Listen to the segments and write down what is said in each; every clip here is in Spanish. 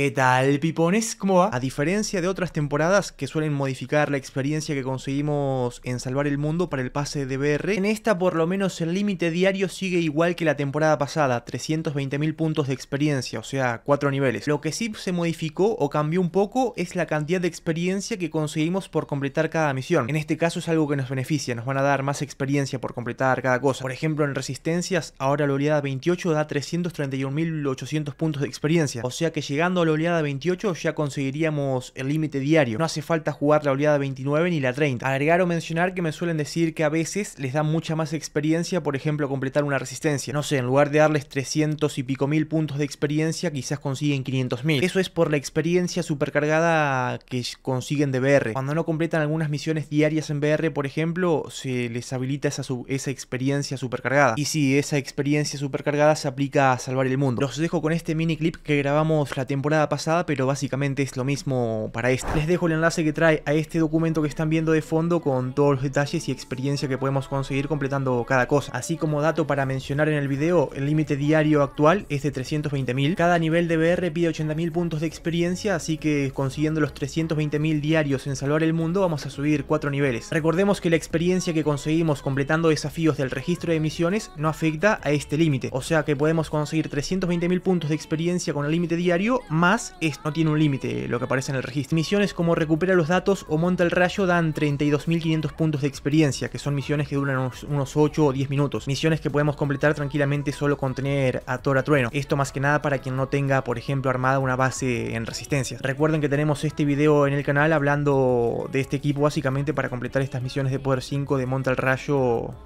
¿Qué tal, pipones? ¿Cómo va? A diferencia de otras temporadas que suelen modificar la experiencia que conseguimos en Salvar el Mundo para el pase de BR, en esta por lo menos el límite diario sigue igual que la temporada pasada, 320.000 puntos de experiencia, o sea, 4 niveles. Lo que sí se modificó o cambió un poco es la cantidad de experiencia que conseguimos por completar cada misión. En este caso es algo que nos beneficia, nos van a dar más experiencia por completar cada cosa. Por ejemplo, en Resistencias, ahora la oleada 28 da 331.800 puntos de experiencia, o sea que llegando a la oleada 28 ya conseguiríamos el límite diario. No hace falta jugar la oleada 29 ni la 30. Agregar o mencionar que me suelen decir que a veces les da mucha más experiencia, por ejemplo, completar una resistencia. No sé, en lugar de darles 300 y pico mil puntos de experiencia, quizás consiguen 500 mil. Eso es por la experiencia supercargada que consiguen de BR. Cuando no completan algunas misiones diarias en BR, por ejemplo, se les habilita esa, esa experiencia supercargada. Y sí, esa experiencia supercargada se aplica a salvar el mundo. Los dejo con este mini clip que grabamos la temporada pasada, pero básicamente es lo mismo para esta. Les dejo el enlace que trae a este documento que están viendo de fondo con todos los detalles y experiencia que podemos conseguir completando cada cosa. Así como dato para mencionar en el video, el límite diario actual es de 320.000. Cada nivel de BR pide 80.000 puntos de experiencia, así que consiguiendo los 320.000 diarios en salvar el mundo vamos a subir 4 niveles. Recordemos que la experiencia que conseguimos completando desafíos del registro de misiones no afecta a este límite, o sea que podemos conseguir 320.000 puntos de experiencia con el límite diario más, esto no tiene un límite, lo que aparece en el registro. Misiones como recupera los datos o monta el rayo dan 32.500 puntos de experiencia, que son misiones que duran unos, 8 o 10 minutos. Misiones que podemos completar tranquilamente solo con tener a Tora Trueno. Esto más que nada para quien no tenga, por ejemplo, armada una base en resistencia. Recuerden que tenemos este video en el canal hablando de este equipo básicamente para completar estas misiones de poder 5 de monta el rayo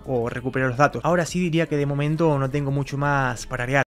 o recuperar los datos. Ahora sí diría que de momento no tengo mucho más para agregar.